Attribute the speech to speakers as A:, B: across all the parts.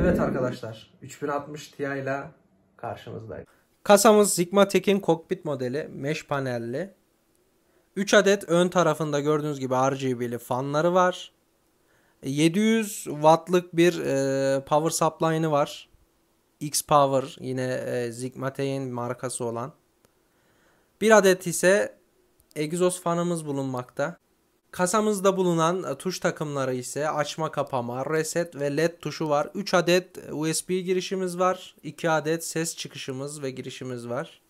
A: Evet arkadaşlar 3060 Ti ile karşınızdayım. Kasamız Zigmatek'in kokpit modeli mesh panelli. 3 adet ön tarafında gördüğünüz gibi RGB'li fanları var. 700 wattlık bir e, power supply'ını var. X Power yine e, Zigmatek'in markası olan. Bir adet ise egzoz fanımız bulunmakta. Kasamızda bulunan e, tuş takımları ise açma kapama, reset ve led tuşu var. 3 adet e, USB girişimiz var. 2 adet ses çıkışımız ve girişimiz var.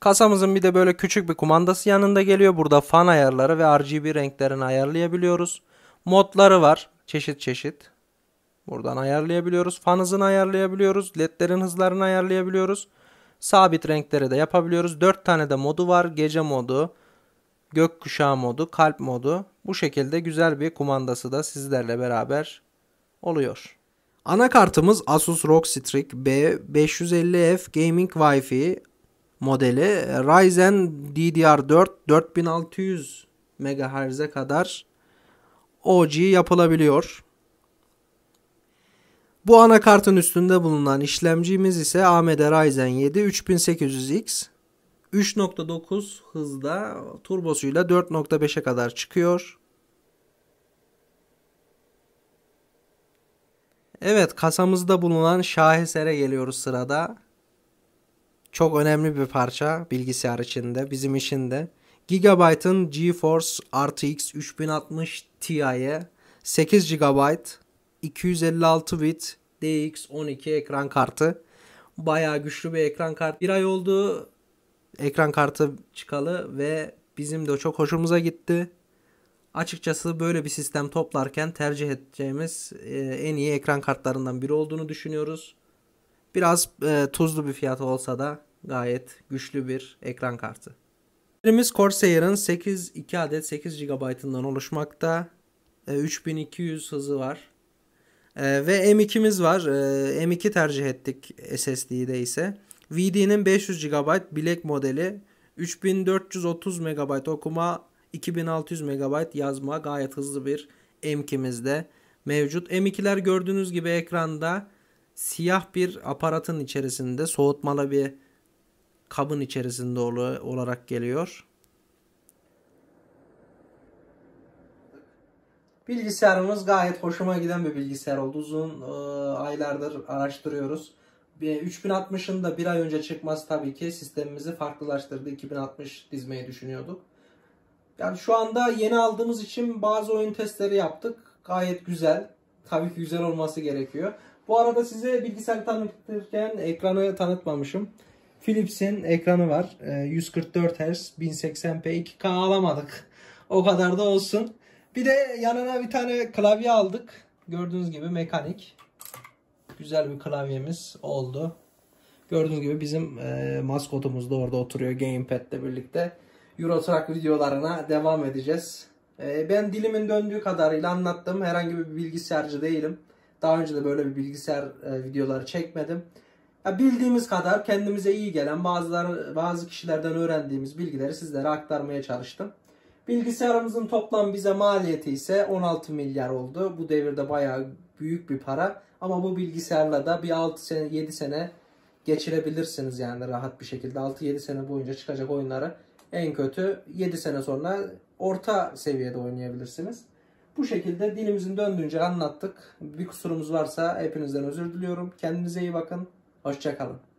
A: Kasamızın bir de böyle küçük bir kumandası yanında geliyor. Burada fan ayarları ve RGB renklerini ayarlayabiliyoruz. Modları var çeşit çeşit. Buradan ayarlayabiliyoruz. Fan hızını ayarlayabiliyoruz. LED'lerin hızlarını ayarlayabiliyoruz. Sabit renkleri de yapabiliyoruz. 4 tane de modu var. Gece modu, gökkuşağı modu, kalp modu bu şekilde güzel bir kumandası da sizlerle beraber oluyor. Anakartımız Asus ROG Strix B550F Gaming Wi-Fi modeli Ryzen DDR4 4600 MHz'e kadar OG yapılabiliyor. Bu anakartın üstünde bulunan işlemcimiz ise AMD Ryzen 7 3800X 3.9 hızda turbosuyla 4.5'e kadar çıkıyor. Evet kasamızda bulunan şahesere geliyoruz sırada. Çok önemli bir parça bilgisayar içinde bizim işinde. de. Gigabyte'ın GeForce RTX 3060 Ti'ye 8 GB 256 bit DX12 ekran kartı. Bayağı güçlü bir ekran kartı. Bir ay oldu ekran kartı çıkalı ve bizim de çok hoşumuza gitti. Açıkçası böyle bir sistem toplarken tercih edeceğimiz e, en iyi ekran kartlarından biri olduğunu düşünüyoruz. Biraz e, tuzlu bir fiyatı olsa da gayet güçlü bir ekran kartı. Ürünümüz Corsair'ın 8 2 adet 8 GB'ından oluşmakta. 3200 e, hızı var. Ve M2'miz var. M2 tercih ettik SSD'de ise. VD'nin 500 GB bilek modeli 3430 MB okuma 2600 MB yazma gayet hızlı bir M2'mizde mevcut. M2'ler gördüğünüz gibi ekranda siyah bir aparatın içerisinde soğutmalı bir kabın içerisinde olarak geliyor. Bilgisayarımız gayet hoşuma giden bir bilgisayar oldu. Uzun e, aylardır araştırıyoruz. 3060'ın da bir ay önce çıkması tabii ki sistemimizi farklılaştırdı. 2060 dizmeyi düşünüyorduk. Yani şu anda yeni aldığımız için bazı oyun testleri yaptık. Gayet güzel. Tabii ki güzel olması gerekiyor. Bu arada size bilgisayar tanıtırken ekranı tanıtmamışım. Philips'in ekranı var. 144 Hz, 1080p, 2K alamadık. O kadar da olsun. Bir de yanına bir tane klavye aldık. Gördüğünüz gibi mekanik güzel bir klavyemiz oldu. Gördüğünüz gibi bizim e, maskotumuz da orada oturuyor Gamepad'le birlikte. Euro Truck videolarına devam edeceğiz. E, ben dilimin döndüğü kadarıyla anlattım. Herhangi bir bilgisayarcı değilim. Daha önce de böyle bir bilgisayar e, videoları çekmedim. Ya bildiğimiz kadar kendimize iyi gelen bazıları, bazı kişilerden öğrendiğimiz bilgileri sizlere aktarmaya çalıştım. Bilgisayarımızın toplam bize maliyeti ise 16 milyar oldu. Bu devirde bayağı büyük bir para. Ama bu bilgisayarla da bir 6 sene 7 sene geçirebilirsiniz yani rahat bir şekilde. 6-7 sene boyunca çıkacak oyunları en kötü 7 sene sonra orta seviyede oynayabilirsiniz. Bu şekilde dilimizin döndüğünce anlattık. Bir kusurumuz varsa hepinizden özür diliyorum. Kendinize iyi bakın. Hoşçakalın.